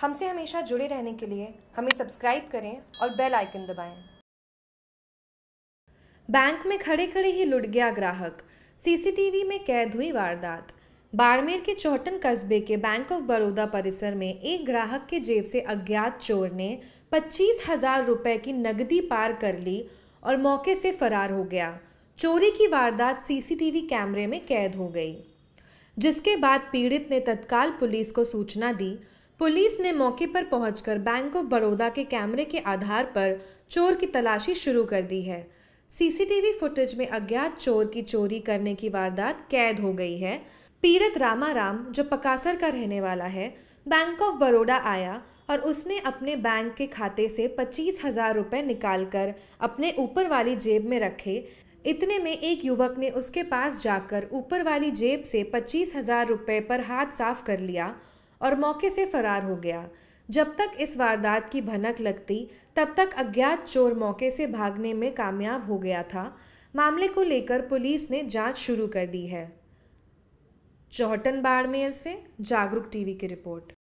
हमसे हमेशा जुड़े रहने के लिए हमें सब्सक्राइब करें और बेल आइकन दबाएं। बैंक में खड़े खड़े ही लुट गया ग्राहक सीसीटीवी में कैद हुई वारदात बाड़मेर के चौहटन कस्बे के बैंक ऑफ बड़ौदा परिसर में एक ग्राहक के जेब से अज्ञात चोर ने पच्चीस हजार रुपये की नकदी पार कर ली और मौके से फरार हो गया चोरी की वारदात सीसीटीवी कैमरे में कैद हो गई जिसके बाद पीड़ित ने तत्काल पुलिस को सूचना दी पुलिस ने मौके पर पहुंचकर बैंक ऑफ बड़ौदा के कैमरे के आधार पर चोर की तलाशी शुरू कर दी है सीसीटीवी फुटेज में अज्ञात चोर की चोरी करने की वारदात कैद हो गई है पीरत रामा राम जो पकासर का रहने वाला है बैंक ऑफ बड़ौदा आया और उसने अपने बैंक के खाते से पच्चीस हजार रुपए निकाल कर अपने ऊपर वाली जेब में रखे इतने में एक युवक ने उसके पास जाकर ऊपर वाली जेब से पच्चीस हजार रुपये पर हाथ साफ कर लिया और मौके से फरार हो गया जब तक इस वारदात की भनक लगती तब तक अज्ञात चोर मौके से भागने में कामयाब हो गया था मामले को लेकर पुलिस ने जांच शुरू कर दी है चौहटन बाड़मेर से जागरूक टीवी की रिपोर्ट